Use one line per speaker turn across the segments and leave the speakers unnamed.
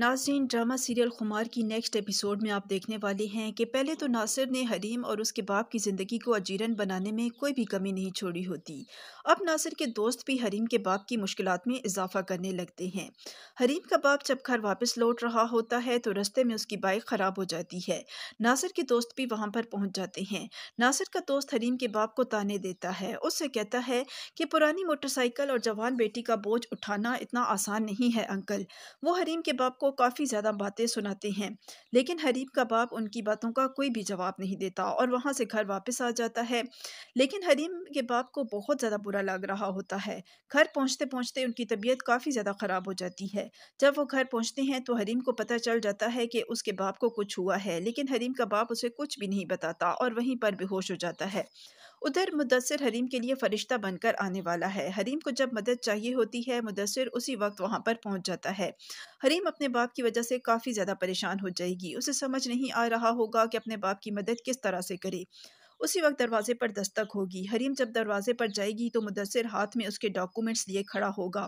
नाजरीन drama serial खुमार की नेक्स्ट एपिसोड में आप देखने वाले हैं कि पहले तो नासिर ने हरीम और उसके बाप की ज़िंदगी को अजीरन बनाने में कोई भी कमी नहीं छोड़ी होती अब नासिर के दोस्त भी हरीम के बाप की मुश्किल में इजाफा करने लगते हैं हरीम का बाप जब घर वापस लौट रहा होता है तो रस्ते में उसकी बाइक ख़राब हो जाती है नासिर के दोस्त भी वहाँ पर पहुँच जाते हैं नासिर का दोस्त हरीम के बाप को ताने देता है उससे कहता है कि पुरानी मोटरसाइकिल और जवान बेटी का बोझ उठाना इतना आसान नहीं है अंकल वो हरीम के बाप को काफ़ी ज़्यादा बातें सुनाते हैं लेकिन हरीब का बाप उनकी बातों का कोई भी जवाब नहीं देता और वहाँ से घर वापस आ जाता है लेकिन हरीम के बाप को बहुत ज़्यादा बुरा लग रहा होता है घर पहुँचते पहुँचते उनकी तबीयत काफ़ी ज़्यादा ख़राब हो जाती है जब वो घर पहुँचते हैं तो हरीम को पता चल जाता है कि उसके बाप को कुछ हुआ है लेकिन हरीम का बाप उसे कुछ भी नहीं बताता और वहीं पर बेहोश हो जाता है उधर मुदसर हरीम के लिए फरिश्ता बनकर आने वाला है हरीम को जब मदद चाहिए होती है मुदसर उसी वक्त वहाँ पर पहुँच जाता है हरीम अपने बाप की वजह से काफ़ी ज़्यादा परेशान हो जाएगी उसे समझ नहीं आ रहा होगा कि अपने बाप की मदद किस तरह से करे उसी वक्त दरवाजे पर दस्तक होगी हरीम जब दरवाजे पर जाएगी तो मुदसर हाथ में उसके डॉक्यूमेंट्स लिए खड़ा होगा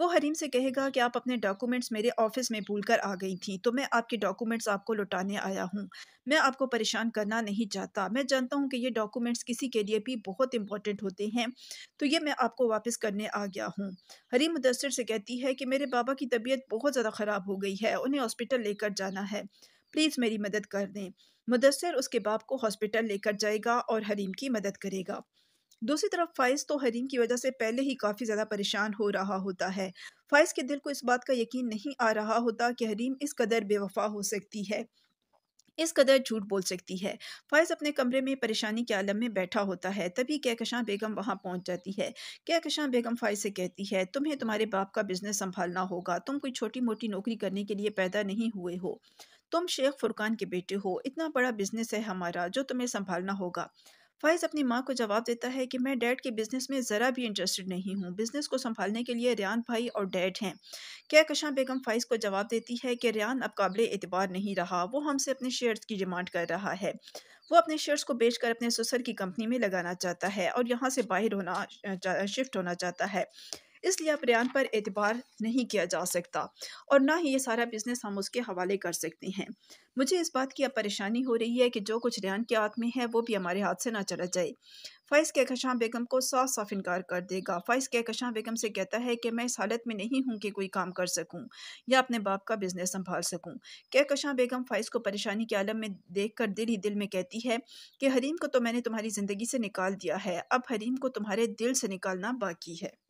वो हरीम से कहेगा कि आप अपने डॉक्यूमेंट्स मेरे ऑफिस में भूल कर आ गई थी तो मैं आपके डॉक्यूमेंट्स आपको लौटाने आया हूँ मैं आपको परेशान करना नहीं चाहता मैं जानता हूँ कि ये डॉक्यूमेंट्स किसी के लिए भी बहुत इंपॉर्टेंट होते हैं तो ये मैं आपको वापस करने आ गया हूँ हरीम मुदसर से कहती है कि मेरे बाबा की तबीयत बहुत ज़्यादा ख़राब हो गई है उन्हें हॉस्पिटल लेकर जाना है प्लीज़ मेरी मदद कर दें मुदसर उसके बाप को हॉस्पिटल लेकर जाएगा और हरीम की मदद करेगा दूसरी तरफ फ़ाइज़ तो हरीम की वजह से पहले ही काफ़ी ज़्यादा परेशान हो रहा होता है फ़ाइज़ के दिल को इस बात का यकीन नहीं आ रहा होता कि हरीम इस कदर बेवफा हो सकती है इस कदर झूठ बोल सकती है फ़ाइज़ अपने कमरे में परेशानी के आलम में बैठा होता है तभी कहकशां बेगम वहाँ पहुँच जाती है कहकशां बेगम फ़ाइज़ से कहती है तुम्हें तुम्हारे बाप का बिज़नेस संभालना होगा तुम कोई छोटी मोटी नौकरी करने के लिए पैदा नहीं हुए हो तुम शेख फुरकान के बेटे हो इतना बड़ा बिजनेस है हमारा जो तुम्हें संभालना होगा फैज़ अपनी माँ को जवाब देता है कि मैं डैड के बिज़नेस में ज़रा भी इंटरेस्टेड नहीं हूँ बिज़नेस को संभालने के लिए रियान भाई और डैड हैं क्या कशा बेगम फ़ैज़ को जवाब देती है कि रियान अब काबिल एतबार नहीं रहा वो हमसे अपने शेयर्स की डिमांड कर रहा है वो अपने शेयर्स को बेचकर अपने ससुर की कंपनी में लगाना चाहता है और यहाँ से बाहर होना शिफ्ट होना चाहता है इसलिए आप रेयान पर एतबार नहीं किया जा सकता और ना ही ये सारा बिजनेस हम उसके हवाले कर सकते हैं मुझे इस बात की अब परेशानी हो रही है कि जो कुछ रियान के हाथ में है वो भी हमारे हाथ से ना चला जाए फ़ैज़ कहकशां बेगम को साफ साफ इनकार कर देगा फ़ैज़ कहकशां बेगम से कहता है कि मैं इस हालत में नहीं हूँ कि कोई काम कर सकूँ या अपने बाप का बिजनेस संभाल सकूँ कहकशां बेगम फ़ैज़ को परेशानी के आलम में देख कर दिल ही दिल में कहती है कि हरीम को तो मैंने तुम्हारी ज़िंदगी से निकाल दिया है अब हरीम को तुम्हारे दिल से निकालना बाकी है